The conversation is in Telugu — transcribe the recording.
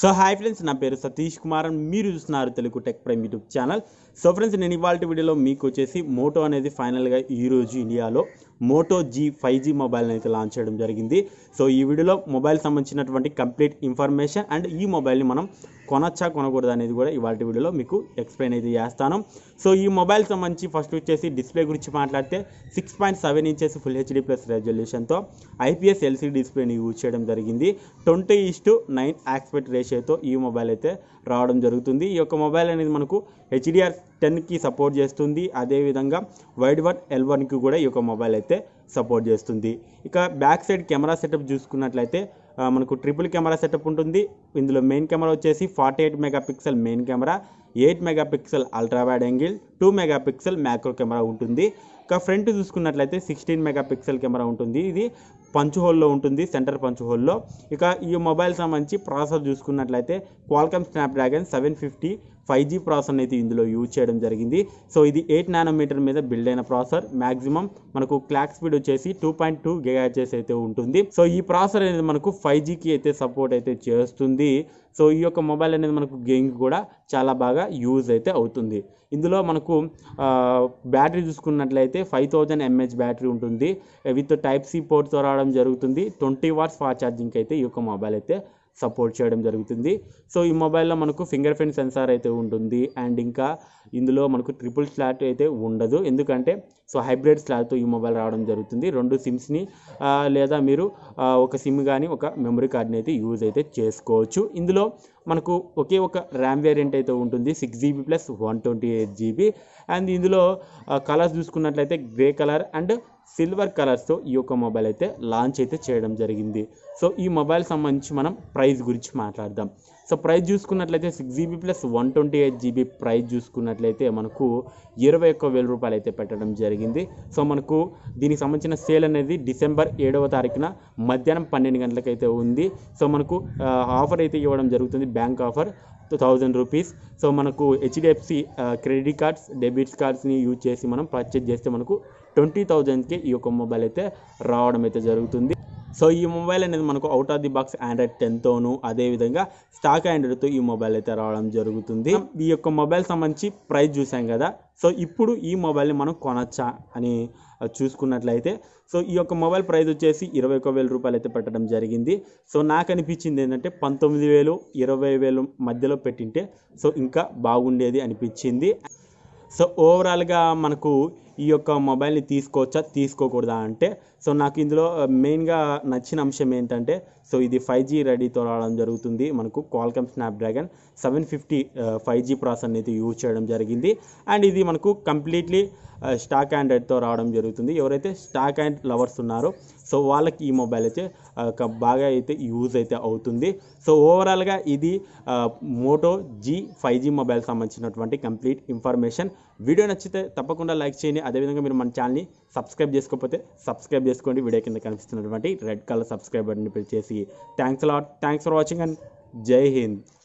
సో హాయ్ ఫ్రెండ్స్ నా పేరు సతీష్ కుమార్ మీరు చూస్తున్నారు Telugu tech prime YouTube channel so friends నేను ఇవాళ వీడియోలో మీకు వచ్చేసి మోటో అనేది ఫైనల్గా ఈరోజు ఇండియాలో మోటో జీ ఫైవ్ జీ మొబైల్ని అయితే లాంచ్ చేయడం జరిగింది సో ఈ వీడియోలో మొబైల్ సంబంధించినటువంటి కంప్లీట్ ఇన్ఫర్మేషన్ అండ్ ఈ మొబైల్ని మనం కొనొచ్చా కొనకూడదు అనేది కూడా ఇవాళ వీడియోలో మీకు ఎక్స్ప్లెయిన్ అయితే చేస్తాను సో ఈ మొబైల్ సంబంధించి ఫస్ట్ వచ్చేసి డిస్ప్లే గురించి మాట్లాడితే six point seven inches full HD plus రెజల్యూషన్తో ఐపీఎస్ ఎల్సీ డిస్ప్లేని యూజ్ చేయడం జరిగింది twenty is to nine aspect రేషియోతో ఈ మొబైల్ అయితే రావడం జరుగుతుంది ఈ యొక్క మొబైల్ అనేది మనకు హెచ్డిఆర్ ఎస్ టెన్కి సపోర్ట్ చేస్తుంది అదేవిధంగా వైడ్ వన్ ఎల్ వన్కి కూడా ఈ యొక్క మొబైల్ అయితే సపోర్ట్ చేస్తుంది ఇక బ్యాక్ సైడ్ కెమెరా సెటప్ చూసుకున్నట్లయితే మనకు ట్రిపుల్ కెమెరా సెటప్ ఉంటుంది ఇందులో మెయిన్ కెమెరా వచ్చేసి forty eight megapixel main camera eight megapixel ultra wide angle two megapixel macro camera ఉంటుంది ఇక ఫ్రంట్ చూసుకున్నట్లయితే సిక్స్టీన్ మెగాపిక్సెల్ కెమెరా ఉంటుంది ఇది పంచ్ హోల్లో ఉంటుంది సెంటర్ పంచ్ హోల్లో ఇక ఈ మొబైల్ సంబంధించి ప్రాసెసర్ చూసుకున్నట్లయితే Qualcomm Snapdragon seven fifty five G ప్రాసెసర్ని అయితే ఇందులో యూజ్ చేయడం జరిగింది సో ఇది ఎయిట్ నానోమీటర్ మీద బిల్డ్ అయిన ప్రాసెసర్ మ్యాక్సిమం మనకు క్లాక్ స్పీడ్ వచ్చేసి టూ పాయింట్ టూ గెగాచెస్ అయితే ఉంటుంది సో ఈ ప్రాసెసర్ అనేది మనకు ఫైవ్ జీకి అయితే సపోర్ట్ అయితే చేస్తుంది సో ఈ యొక్క మొబైల్ అనేది మనకు గేమింగ్ కూడా చాలా బాగా యూజ్ అయితే అవుతుంది ఇందులో మనకు బ్యాటరీ చూసుకున్నట్లయితే ఫైవ్ థౌజండ్ ఎంహెచ్ బ్యాటరీ ఉంటుంది విత్ టైప్ సి పోర్ట్తో రావడం జరుగుతుంది ట్వంటీ వాట్స్ ఫాస్ట్ ఛార్జింగ్కి అయితే ఈ యొక్క మొబైల్ అయితే సపోర్ట్ చేయడం జరుగుతుంది సో ఈ మొబైల్లో మనకు ఫింగర్ ప్రింట్ సెన్సార్ అయితే ఉంటుంది అండ్ ఇంకా ఇందులో మనకు ట్రిపుల్ స్లాట్ అయితే ఉండదు ఎందుకంటే సో హైబ్రిడ్ స్లాట్తో ఈ మొబైల్ రావడం జరుగుతుంది రెండు సిమ్స్ని లేదా మీరు ఒక సిమ్ కానీ ఒక మెమరీ కార్డ్ని అయితే యూజ్ అయితే చేసుకోవచ్చు ఇందులో మనకు ఒకే ఒక ర్యామ్ వేరియంట్ అయితే ఉంటుంది six GB plus one twenty eight GB and ఇందులో కలర్స్ చూసుకున్నట్లయితే గ్రే కలర్ అండ్ సిల్వర్ కలర్స్తో ఈ యొక్క మొబైల్ అయితే లాంచ్ అయితే చేయడం జరిగింది సో ఈ మొబైల్ సంబంధించి మనం ప్రైస్ గురించి మాట్లాడదాం సో ప్రైస్ చూసుకున్నట్లయితే six GB plus one twenty eight GB price చూసుకున్నట్లయితే మనకు ఇరవై ఒక్క వేల రూపాయలు అయితే పెట్టడం జరిగింది సో మనకు దీనికి సంబంధించిన సేల్ అనేది డిసెంబర్ ఏడవ తారీఖున మధ్యాహ్నం పన్నెండు గంటలకైతే ఉంది సో మనకు ఆఫర్ అయితే ఇవ్వడం జరుగుతుంది bank offer thousand rupees so మనకు హెచ్డిఎఫ్సి క్రెడిట్ కార్డ్స్ డెబిట్ కార్డ్స్ని యూజ్ చేసి మనం పర్చేజ్ చేస్తే మనకు ట్వంటీ థౌజండ్కి ఈ యొక్క మొబైల్ అయితే రావడం అయితే జరుగుతుంది సో ఈ మొబైల్ అనేది మనకు out of the box Android టెన్తోను అదేవిధంగా స్టాక్ ఆండ్రాయిడ్తో ఈ మొబైల్ అయితే రావడం జరుగుతుంది ఈ యొక్క మొబైల్ సంబంధించి ప్రైస్ చూసాం కదా సో ఇప్పుడు ఈ మొబైల్ని మనం కొనచ్చా అని చూసుకున్నట్లయితే సో ఈ యొక్క మొబైల్ ప్రైస్ వచ్చేసి ఇరవై ఒక వేల రూపాయలు అయితే పెట్టడం జరిగింది సో నాకు అనిపించింది ఏంటంటే పంతొమ్మిది వేలు ఇరవై వేలు మధ్యలో పెట్టింటే సో ఇంకా బాగుండేది అనిపించింది సో ఓవరాల్గా మనకు ఈ యొక్క మొబైల్ని తీసుకోవచ్చా తీసుకోకూడదా అంటే సో నాకు ఇందులో మెయిన్గా నచ్చిన అంశం ఏంటంటే సో ఇది ఫైవ్ జీ రెడీతో రావడం జరుగుతుంది మనకు Qualcomm Snapdragon seven fifty five G process అయితే యూజ్ చేయడం జరిగింది అండ్ ఇది మనకు కంప్లీట్లీ స్టాక్ హ్యాండ్రెడ్తో రావడం జరుగుతుంది ఎవరైతే స్టాక్ హ్యాండ్ లవర్స్ ఉన్నారో సో వాళ్ళకి ఈ మొబైల్ అయితే బాగా అయితే యూజ్ అయితే అవుతుంది సో ఓవరాల్గా ఇది Moto G five G mobile సంబంధించినటువంటి కంప్లీట్ ఇన్ఫర్మేషన్ వీడియో నచ్చితే తప్పకుండా లైక్ చేయండి అదేవిధంగా మీరు మన ఛానల్ని సబ్స్క్రైబ్ చేసుకోకపోతే సబ్స్క్రైబ్ చేసుకోండి వీడియో కింద కనిపిస్తున్నటువంటి రెడ్ కలర్ సబ్స్క్రైబ్ పిలిచేసి చేసి thanks lot thanks for watching and జై హింద్